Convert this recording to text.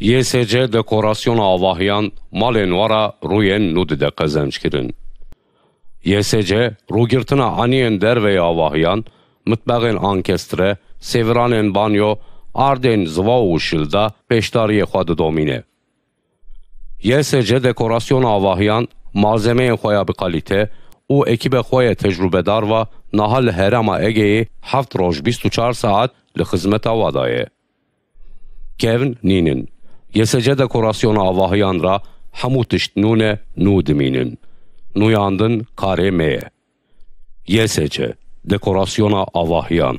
YSC dekorasyona avahyan malen vara ruyen nudide kazemçkirin. YSC rugirtina aniyen derveye avahyan mıtbağın ankestre seviranen banyo arden zva uşilda peştariye xadı domine. YSC dekorasyona avahyan malzemeye xoya bir kalite u ekibe xoya tecrübedar va nahal herama egeyi haft roj 24 saat li hizmeta vadaye. Kevin Ninin Yesece gjë dekoraciona avahë janë nune hamu të shtnune në dëminin. Në jandën